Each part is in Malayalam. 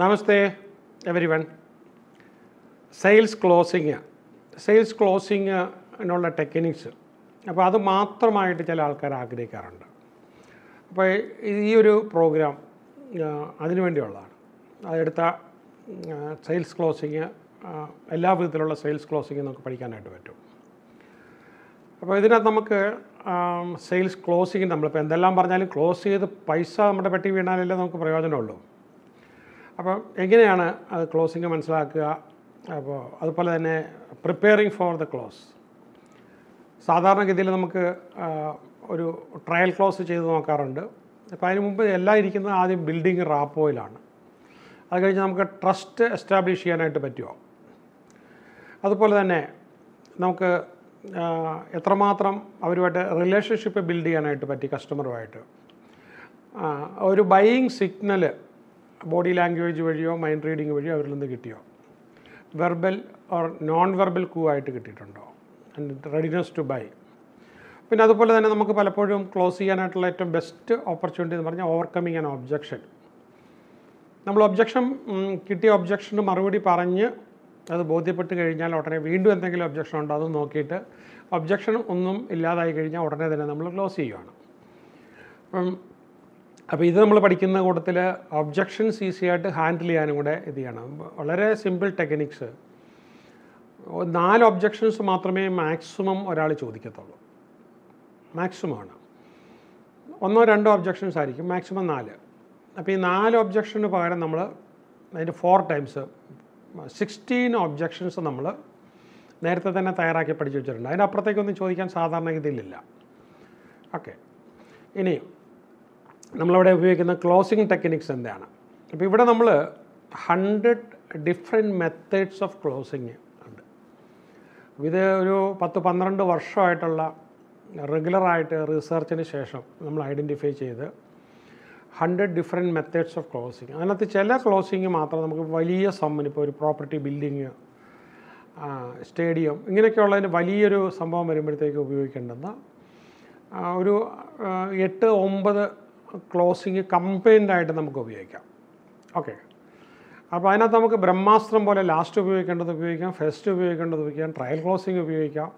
നമസ്തേ everyone sales closing sales ക്ലോസിങ്ങിനുള്ള ടെക്നിക്സ് അപ്പോൾ അത് മാത്രമായിട്ട് ചില ആൾക്കാർ ആഗ്രഹിക്കാറുണ്ട് അപ്പോൾ ഈ ഒരു പ്രോഗ്രാം അതിനു വേണ്ടിയുള്ളതാണ് അതെടുത്ത സെയിൽസ് ക്ലോസിങ് എല്ലാ വിധത്തിലുള്ള സെയിൽസ് ക്ലോസിങ് നമുക്ക് പഠിക്കാനായിട്ട് പറ്റും അപ്പോൾ ഇതിനകത്ത് നമുക്ക് സെയിൽസ് ക്ലോസിങ് നമ്മളിപ്പോൾ എന്തെല്ലാം പറഞ്ഞാലും ക്ലോസ് ചെയ്ത് പൈസ നമ്മുടെ പെട്ടി വീണാലല്ലേ നമുക്ക് പ്രയോജനമുള്ളൂ അപ്പോൾ എങ്ങനെയാണ് അത് ക്ലോസിങ് മനസ്സിലാക്കുക അപ്പോൾ അതുപോലെ തന്നെ പ്രിപ്പയറിങ് ഫോർ ദ ക്ലോസ് സാധാരണഗതിയിൽ നമുക്ക് ഒരു ട്രയൽ ക്ലോസ് ചെയ്ത് നോക്കാറുണ്ട് അപ്പോൾ അതിന് മുമ്പ് എല്ലാം ഇരിക്കുന്നത് ആദ്യം ബിൽഡിംഗ് റാപ്പോയിലാണ് അത് കഴിഞ്ഞ് നമുക്ക് ട്രസ്റ്റ് എസ്റ്റാബ്ലിഷ് ചെയ്യാനായിട്ട് പറ്റുമോ അതുപോലെ തന്നെ നമുക്ക് എത്രമാത്രം അവരുമായിട്ട് റിലേഷൻഷിപ്പ് ബിൽഡ് ചെയ്യാനായിട്ട് പറ്റി കസ്റ്റമറുമായിട്ട് ഒരു ബൈയിങ് സിഗ്നൽ ബോഡി ലാംഗ്വേജ് വഴിയോ മൈൻഡ് റീഡിങ് വഴിയോ അവരിൽ നിന്ന് കിട്ടിയോ വെർബൽ ഓർ നോൺ വെർബൽ കൂ ആയിട്ട് കിട്ടിയിട്ടുണ്ടോ ആൻഡ് റെഡിനെസ് ടു ബൈ പിന്നെ അതുപോലെ തന്നെ നമുക്ക് പലപ്പോഴും ക്ലോസ് ചെയ്യാനായിട്ടുള്ള ഏറ്റവും ബെസ്റ്റ് ഓപ്പർച്യൂണിറ്റി എന്ന് പറഞ്ഞാൽ ഓവർകമ്മിങ് ആൻ ഒബ്ജക്ഷൻ നമ്മൾ ഒബ്ജക്ഷൻ കിട്ടിയ ഒബ്ജക്ഷന് മറുപടി പറഞ്ഞ് അത് ബോധ്യപ്പെട്ട് കഴിഞ്ഞാൽ ഉടനെ വീണ്ടും എന്തെങ്കിലും ഒബ്ജക്ഷൻ ഉണ്ടോ അത് നോക്കിയിട്ട് ഒബ്ജക്ഷൻ ഒന്നും ഇല്ലാതായി കഴിഞ്ഞാൽ ഉടനെ തന്നെ നമ്മൾ ക്ലോസ് ചെയ്യുകയാണ് അപ്പം അപ്പോൾ ഇത് നമ്മൾ പഠിക്കുന്ന കൂട്ടത്തിൽ ഒബ്ജക്ഷൻസ് ഈസി ആയിട്ട് ഹാൻഡിൽ ചെയ്യാനും കൂടെ ഇത് ചെയ്യണം വളരെ സിമ്പിൾ ടെക്നിക്സ് നാല് ഒബ്ജക്ഷൻസ് മാത്രമേ മാക്സിമം ഒരാൾ ചോദിക്കത്തുള്ളൂ മാക്സിമം ആണ് ഒന്നോ രണ്ടോ ഒബ്ജക്ഷൻസ് ആയിരിക്കും മാക്സിമം നാല് അപ്പോൾ ഈ നാല് ഒബ്ജക്ഷന് പകരം നമ്മൾ അതിൻ്റെ ഫോർ ടൈംസ് സിക്സ്റ്റീൻ ഒബ്ജക്ഷൻസ് നമ്മൾ നേരത്തെ തന്നെ തയ്യാറാക്കി പഠിച്ചു വെച്ചിട്ടുണ്ട് അതിൻ്റെ അപ്പുറത്തേക്കൊന്നും ചോദിക്കാൻ സാധാരണഗതിയിലില്ല ഓക്കെ ഇനി നമ്മളവിടെ ഉപയോഗിക്കുന്ന ക്ലോസിങ് ടെക്നിക്സ് എന്താണ് അപ്പോൾ ഇവിടെ നമ്മൾ hundred different methods of closing ഉണ്ട് ഇത് ഒരു പത്ത് പന്ത്രണ്ട് വർഷമായിട്ടുള്ള റെഗുലറായിട്ട് റിസർച്ചിന് ശേഷം നമ്മൾ ഐഡൻറ്റിഫൈ ചെയ്ത് hundred different methods of closing അതിനകത്ത് ചില ക്ലോസിങ് മാത്രം നമുക്ക് വലിയ സമ്മന് ഇപ്പോൾ ഒരു പ്രോപ്പർട്ടി ബിൽഡിങ് സ്റ്റേഡിയം ഇങ്ങനെയൊക്കെയുള്ളതിന് വലിയൊരു സംഭവം വരുമ്പോഴത്തേക്ക് ഉപയോഗിക്കേണ്ടുന്ന ഒരു എട്ട് ഒമ്പത് ക്ലോസിങ് ആയിട്ട് നമുക്ക് ഉപയോഗിക്കാം ഓക്കെ അപ്പോൾ അതിനകത്ത് നമുക്ക് ബ്രഹ്മാസ്ത്രം പോലെ ലാസ്റ്റ് ഉപയോഗിക്കേണ്ടത് ഉപയോഗിക്കാം ഫസ്റ്റ് ഉപയോഗിക്കേണ്ടത് ഉപയോഗിക്കാം ട്രയൽ ക്ലോസിങ് ഉപയോഗിക്കാം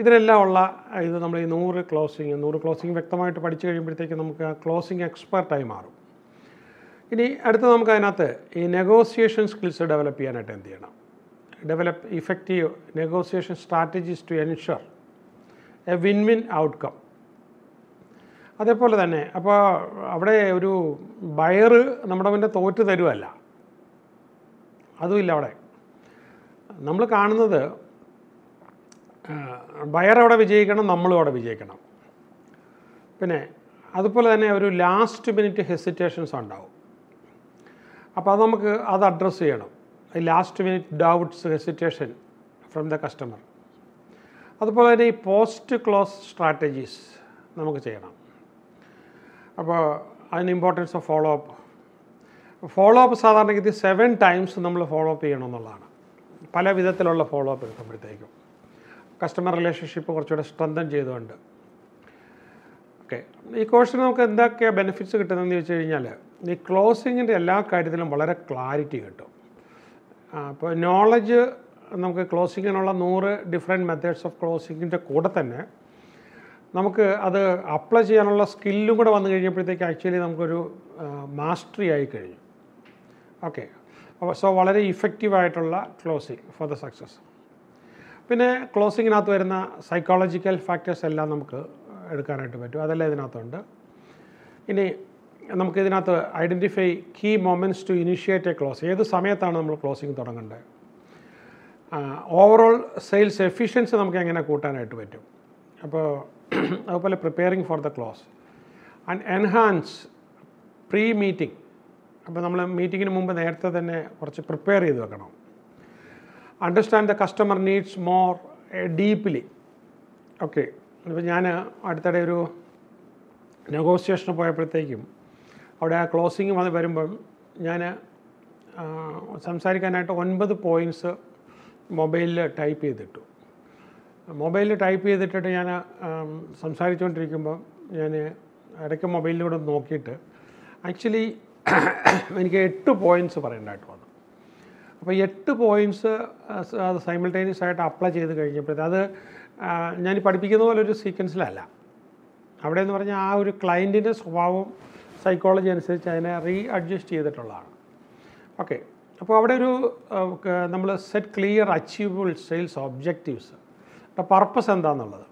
ഇതിനെല്ലാം ഉള്ള ഇത് നമ്മൾ ഈ നൂറ് ക്ലോസിങ് നൂറ് ക്ലോസിങ് വ്യക്തമായിട്ട് പഠിച്ചു കഴിയുമ്പോഴത്തേക്ക് നമുക്ക് ആ ക്ലോസിങ് എക്സ്പെർട്ടായി മാറും ഇനി അടുത്ത നമുക്ക് അതിനകത്ത് ഈ നെഗോസിയേഷൻ സ്കിൽസ് ഡെവലപ്പ് ചെയ്യാനായിട്ട് എന്ത് ചെയ്യണം develop effective negotiation strategies to ensure a win win outcome അതേപോലെ തന്നെ അപ്പോൾ അവിടെ ഒരു ബയറ് നമ്മുടെ മുന്നേ തോറ്റ് തരുമല്ല അതുമില്ല അവിടെ നമ്മൾ കാണുന്നത് ബയർ അവിടെ വിജയിക്കണം നമ്മളും അവിടെ വിജയിക്കണം പിന്നെ അതുപോലെ തന്നെ ഒരു ലാസ്റ്റ് മിനിറ്റ് ഹെസിറ്റേഷൻസ് ഉണ്ടാവും അപ്പോൾ അത് നമുക്ക് അത് അഡ്രസ്സ് ചെയ്യണം ഈ last minute doubts hesitation from the customer അതുപോലെ തന്നെ ഈ പോസ്റ്റ് ക്ലോസ് സ്ട്രാറ്റജീസ് നമുക്ക് ചെയ്യണം അപ്പോൾ അതിന് importance of follow up follow up സാധാരണഗതി സെവൻ ടൈംസ് നമ്മൾ ഫോളോ അപ്പ് ചെയ്യണമെന്നുള്ളതാണ് പല വിധത്തിലുള്ള ഫോളോ അപ്പ് എടുക്കുമ്പോഴത്തേക്കും കസ്റ്റമർ റിലേഷൻഷിപ്പ് കുറച്ചുകൂടെ സ്ട്രെങ്തൻ ചെയ്തുകൊണ്ട് ഓക്കെ ഈ കോഴ്സിന് നമുക്ക് എന്തൊക്കെയാണ് ബെനിഫിറ്റ്സ് കിട്ടുന്നതെന്ന് ചോദിച്ചു കഴിഞ്ഞാൽ ഈ ക്ലോസിങ്ങിൻ്റെ എല്ലാ കാര്യത്തിലും വളരെ ക്ലാരിറ്റി കിട്ടും അപ്പോൾ നോളജ് നമുക്ക് ക്ലോസിങ്ങിനുള്ള നൂറ് ഡിഫറെൻറ്റ് മെത്തേഡ്സ് ഓഫ് ക്ലോസിങ്ങിൻ്റെ കൂടെ തന്നെ നമുക്ക് അത് അപ്ലൈ ചെയ്യാനുള്ള സ്കില്ലും കൂടെ വന്നു കഴിഞ്ഞപ്പോഴത്തേക്ക് ആക്ച്വലി നമുക്കൊരു മാസ്റ്ററി ആയി കഴിഞ്ഞു ഓക്കെ സോ വളരെ ഇഫക്റ്റീവായിട്ടുള്ള ക്ലോസിങ് ഫോർ ദ സക്സസ് പിന്നെ ക്ലോസിങ്ങിനകത്ത് വരുന്ന സൈക്കോളജിക്കൽ ഫാക്ടേഴ്സ് എല്ലാം നമുക്ക് എടുക്കാനായിട്ട് പറ്റും അതെല്ലാം ഇതിനകത്തുണ്ട് ഇനി നമുക്ക് ഇതിനകത്ത് identify key moments to initiate a close ഏത് സമയത്താണ് നമ്മൾ ക്ലോസിങ് തുടങ്ങേണ്ടത് ഓവറോൾ സെയിൽസ് എഫിഷ്യൻസി നമുക്ക് എങ്ങനെ കൂട്ടാനായിട്ട് പറ്റും അപ്പോൾ അതുപോലെ preparing for the close and enhance pre meeting അപ്പോൾ നമ്മൾ മീറ്റിങ്ങിന് മുമ്പ് നേരത്തെ തന്നെ കുറച്ച് പ്രിപ്പയർ ചെയ്ത് വെക്കണം understand the customer needs more deeply okay ഇപ്പോൾ ഞാൻ അടുത്തിടെ ഒരു നെഗോസിയേഷന് പോയപ്പോഴത്തേക്കും അവിടെ ആ ക്ലോസിങ് വന്ന് വരുമ്പം ഞാൻ സംസാരിക്കാനായിട്ട് ഒൻപത് പോയിൻറ്റ്സ് മൊബൈലിൽ ടൈപ്പ് ചെയ്തിട്ടു മൊബൈലിൽ ടൈപ്പ് ചെയ്തിട്ടിട്ട് ഞാൻ സംസാരിച്ചുകൊണ്ടിരിക്കുമ്പോൾ ഞാൻ ഇടയ്ക്ക് മൊബൈലിലൂടെ നോക്കിയിട്ട് ആക്ച്വലി എനിക്ക് എട്ട് പോയിൻറ്റ്സ് പറയേണ്ടതായിട്ട് വന്നു അപ്പോൾ എട്ട് പോയിൻറ്റ്സ് അത് സൈമിൾട്ടേനിയസ് ആയിട്ട് അപ്ലൈ ചെയ്ത് കഴിഞ്ഞപ്പോഴത്തേക്ക് അത് ഞാൻ പഠിപ്പിക്കുന്ന പോലെ ഒരു സീക്വൻസിലല്ല അവിടെ എന്ന് പറഞ്ഞാൽ ആ ഒരു ക്ലയൻറ്റിൻ്റെ സ്വഭാവം സൈക്കോളജി അനുസരിച്ച് അതിനെ റീ അഡ്ജസ്റ്റ് ചെയ്തിട്ടുള്ളതാണ് ഓക്കെ അപ്പോൾ അവിടെ ഒരു നമ്മൾ set clear achievable sales objectives purpose എന്താണെന്നുള്ളത്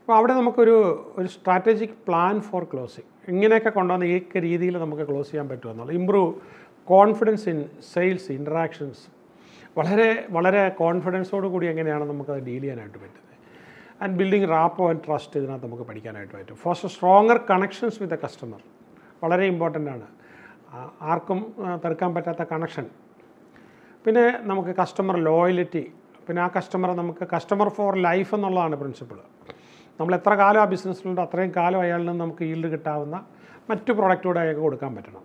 അപ്പോൾ അവിടെ നമുക്കൊരു ഒരു സ്ട്രാറ്റജിക് പ്ലാൻ ഫോർ ക്ലോസിങ് ഇങ്ങനെയൊക്കെ കൊണ്ടുവന്ന ഈ രീതിയിൽ നമുക്ക് ക്ലോസ് ചെയ്യാൻ പറ്റുമെന്നുള്ളത് improve confidence in sales interactions വളരെ വളരെ കോൺഫിഡൻസോട് കൂടി എങ്ങനെയാണ് നമുക്ക് അത് ഡീൽ ചെയ്യാനായിട്ട് പറ്റുന്നത് and building rapport and trust ഇതിനകത്ത് നമുക്ക് പഠിക്കാനായിട്ട് പറ്റും first stronger connections with a customer വളരെ ഇമ്പോർട്ടൻ്റ് ആണ് ആർക്കും തടുക്കാൻ പറ്റാത്ത കണക്ഷൻ പിന്നെ നമുക്ക് കസ്റ്റമർ ലോയലിറ്റി പിന്നെ ആ കസ്റ്റമർ നമുക്ക് കസ്റ്റമർ ഫോർ ലൈഫ് എന്നുള്ളതാണ് പ്രിൻസിപ്പിൾ നമ്മൾ എത്ര കാലം ആ ബിസിനസ്സിലുണ്ടോ അത്രയും കാലം അയാളിൽ നിന്ന് നമുക്ക് ഈൽഡ് കിട്ടാവുന്ന മറ്റു പ്രൊഡക്റ്റുകൂടെ അയാൾക്ക് കൊടുക്കാൻ പറ്റണം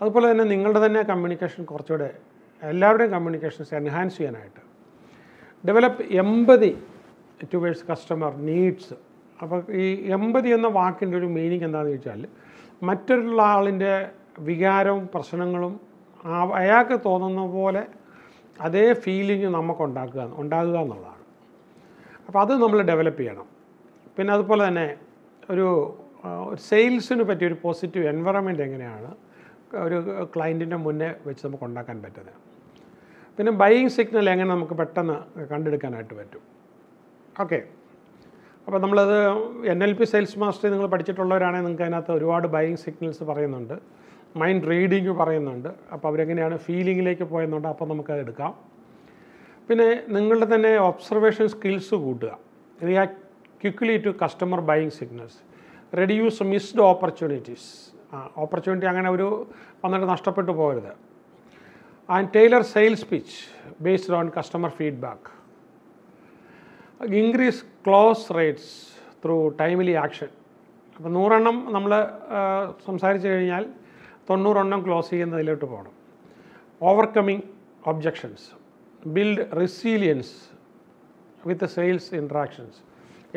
അതുപോലെ തന്നെ നിങ്ങളുടെ തന്നെ കമ്മ്യൂണിക്കേഷൻ കുറച്ചുകൂടെ എല്ലാവരുടെയും കമ്മ്യൂണിക്കേഷൻസ് എൻഹാൻസ് ചെയ്യാനായിട്ട് develop empathy towards customer needs അപ്പോൾ ഈ എൺപതി എന്ന വാക്കിൻ്റെ ഒരു മീനിങ് എന്താണെന്ന് ചോദിച്ചാൽ മറ്റൊരുള്ള ആളിൻ്റെ വികാരവും പ്രശ്നങ്ങളും അയാൾക്ക് തോന്നുന്ന പോലെ അതേ ഫീലിംഗ് നമുക്ക് ഉണ്ടാക്കുക ഉണ്ടാകുക എന്നുള്ളതാണ് അപ്പോൾ അത് നമ്മൾ ഡെവലപ്പ് ചെയ്യണം പിന്നെ അതുപോലെ തന്നെ ഒരു സെയിൽസിന് പറ്റിയ ഒരു പോസിറ്റീവ് എൻവയറമെൻറ്റ് എങ്ങനെയാണ് ഒരു ക്ലയൻറ്റിൻ്റെ മുന്നേ വെച്ച് നമുക്ക് ഉണ്ടാക്കാൻ പറ്റുന്നത് പിന്നെ ബൈയിങ് സിഗ്നൽ എങ്ങനെ നമുക്ക് പെട്ടെന്ന് കണ്ടെടുക്കാനായിട്ട് പറ്റും ഓക്കെ അപ്പോൾ നമ്മളത് N L P sales mastery നിങ്ങൾ പഠിച്ചിട്ടുള്ളവരാണെങ്കിൽ നിങ്ങൾക്ക് അതിനകത്ത് ഒരുപാട് ബൈയിങ് സിഗ്നൽസ് പറയുന്നുണ്ട് മൈൻഡ് റീഡിങ് പറയുന്നുണ്ട് അപ്പോൾ അവരെങ്ങനെയാണ് ഫീലിങ്ങിലേക്ക് പോയെന്നുണ്ട് അപ്പോൾ നമുക്കത് എടുക്കാം പിന്നെ നിങ്ങളുടെ തന്നെ ഒബ്സർവേഷൻ സ്കിൽസ് കൂട്ടുക react quickly to customer buying signals reduce missed opportunities opportunity അങ്ങനെ ഒരു വന്നിട്ട് നഷ്ടപ്പെട്ടു പോകരുത് and tailor sales speech based on customer feedback increase close rates through timely action അപ്പോൾ നൂറെണ്ണം നമ്മൾ സംസാരിച്ചു കഴിഞ്ഞാൽ തൊണ്ണൂറെണ്ണം ക്ലോസ് ചെയ്യുന്നതിലോട്ട് പോകണം overcoming objections build resilience with sales interactions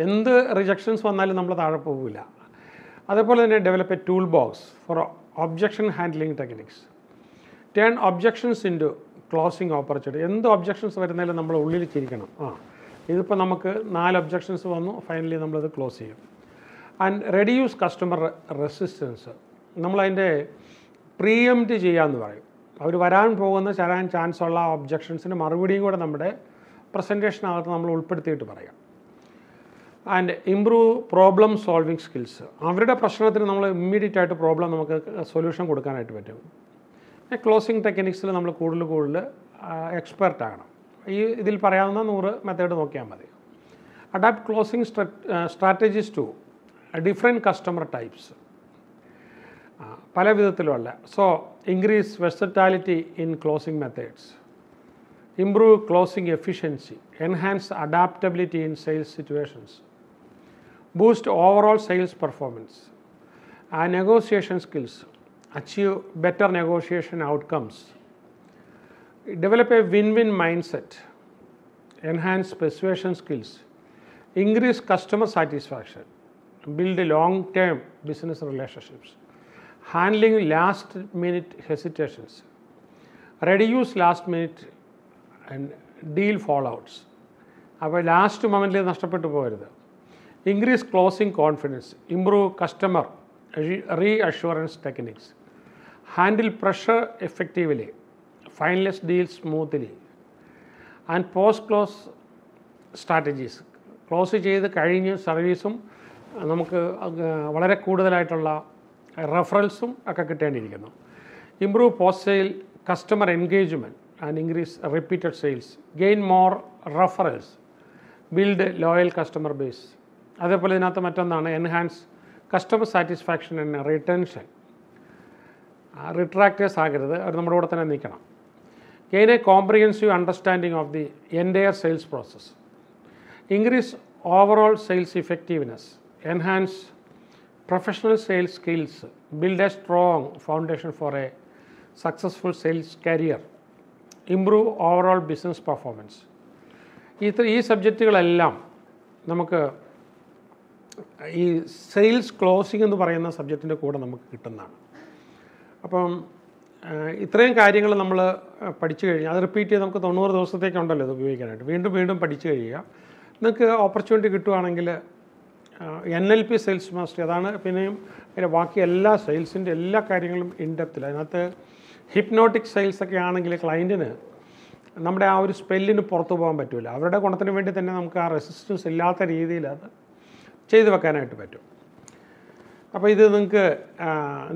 എന്ത് റിജക്ഷൻസ് വന്നാലും നമ്മൾ താഴെ പോകില്ല അതേപോലെ തന്നെ develop a toolbox for objection handling techniques turn objections in to closing opportunity എന്ത് ഒബ്ജക്ഷൻസ് വരുന്നതിലും നമ്മൾ ഉള്ളിൽ ചിരിക്കണം ആ ഇതിപ്പോൾ നമുക്ക് നാല് ഒബ്ജക്ഷൻസ് വന്നു ഫൈനലി നമ്മളത് ക്ലോസ് ചെയ്യും ആൻഡ് റെഡ്യൂസ് കസ്റ്റമർ റെസിസ്റ്റൻസ് നമ്മളതിൻ്റെ പ്രീഎംറ്റ് ചെയ്യാമെന്ന് പറയും അവർ വരാൻ പോകുന്ന ചരാൻ ചാൻസ് ഉള്ള ഒബ്ജക്ഷൻസിന് മറുപടിയും കൂടെ നമ്മുടെ പ്രസൻറ്റേഷനകത്ത് നമ്മൾ ഉൾപ്പെടുത്തിയിട്ട് പറയാം and improve problem solving skills അവരുടെ പ്രശ്നത്തിന് നമ്മൾ ഇമ്മീഡിയറ്റ് ആയിട്ട് പ്രോബ്ലം നമുക്ക് സൊല്യൂഷൻ കൊടുക്കാനായിട്ട് പറ്റും ക്ലോസിങ് ടെക്നിക്സിൽ നമ്മൾ കൂടുതൽ കൂടുതൽ എക്സ്പെർട്ട് ആകണം ഈ ഇതിൽ പറയാവുന്ന നൂറ് മെത്തേഡ് നോക്കിയാൽ മതി adapt closing strategies to different customer types പല വിധത്തിലുമല്ല so increase versatility in closing methods improve closing efficiency enhance adaptability in sales situations boost overall sales performance negotiation skills achieve better negotiation outcomes develop a win win mindset enhance persuasion skills increase customer satisfaction build long term business relationships handling last minute hesitations, reduce last minute and deal fallouts. അപ്പോൾ ലാസ്റ്റ് മൊമെൻറ്റിൽ നഷ്ടപ്പെട്ടു പോകരുത് increase closing confidence improve customer reassurance techniques handle pressure effectively finalise deal smoothly and post close strategies close ചെയ്ത് കഴിഞ്ഞ് സർവീസും നമുക്ക് വളരെ കൂടുതലായിട്ടുള്ള റെഫറൽസും ഒക്കെ കിട്ടേണ്ടിയിരിക്കുന്നു improve post sale customer engagement and increase repeated sales gain more referrals build loyal customer base അതേപോലെ ഇതിനകത്ത് മറ്റൊന്നാണ് enhance customer satisfaction and retention detractors ആകരുത് അവർ നമ്മുടെ കൂടെ തന്നെ നിൽക്കണം gain a comprehensive understanding of the entire sales process increase overall sales effectiveness enhance professional sales skills build a strong foundation for a successful sales career improve overall business performance ഇത്ര ഈ സബ്ജക്റ്റുകളെല്ലാം നമുക്ക് ഈ സെയിൽസ് ക്ലോസിംഗ് എന്ന് പറയുന്ന സബ്ജക്റ്റിൻ്റെ കൂടെ നമുക്ക് കിട്ടുന്നതാണ് അപ്പം ഇത്രയും കാര്യങ്ങൾ നമ്മൾ പഠിച്ചു കഴിഞ്ഞാൽ അത് റിപ്പീറ്റ് ചെയ്ത് നമുക്ക് തൊണ്ണൂറ് ദിവസത്തേക്കുണ്ടല്ലോ ഇത് ഉപയോഗിക്കാനായിട്ട് വീണ്ടും വീണ്ടും പഠിച്ചു കഴിയുക നിങ്ങൾക്ക് ഓപ്പർച്യൂണിറ്റി കിട്ടുകയാണെങ്കിൽ N L P sales master അതാണ് പിന്നെയും അതിൻ്റെ ബാക്കി എല്ലാ സെയിൽസിൻ്റെ എല്ലാ കാര്യങ്ങളും ഇൻഡെപ്തിൽ അതിനകത്ത് ഹിപ്നോട്ടിക് സെയിൽസ് ഒക്കെ ആണെങ്കിൽ ക്ലയൻറ്റിന് നമ്മുടെ ആ ഒരു സ്പെല്ലിന് പുറത്തു പോകാൻ പറ്റില്ല അവരുടെ ഗുണത്തിന് വേണ്ടി തന്നെ നമുക്ക് ആ റെസിസ്റ്റൻസ് ഇല്ലാത്ത രീതിയിൽ അത് ചെയ്തു വെക്കാനായിട്ട് പറ്റും അപ്പോൾ ഇത് നിങ്ങൾക്ക്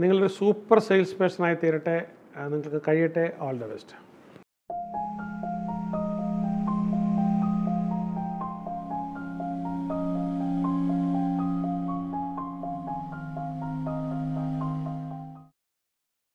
നിങ്ങളൊരു സൂപ്പർ സെയിൽസ് പേഴ്സണായി തീരട്ടെ നിങ്ങൾക്ക് കഴിയട്ടെ ഓൾ ദ ബെസ്റ്റ്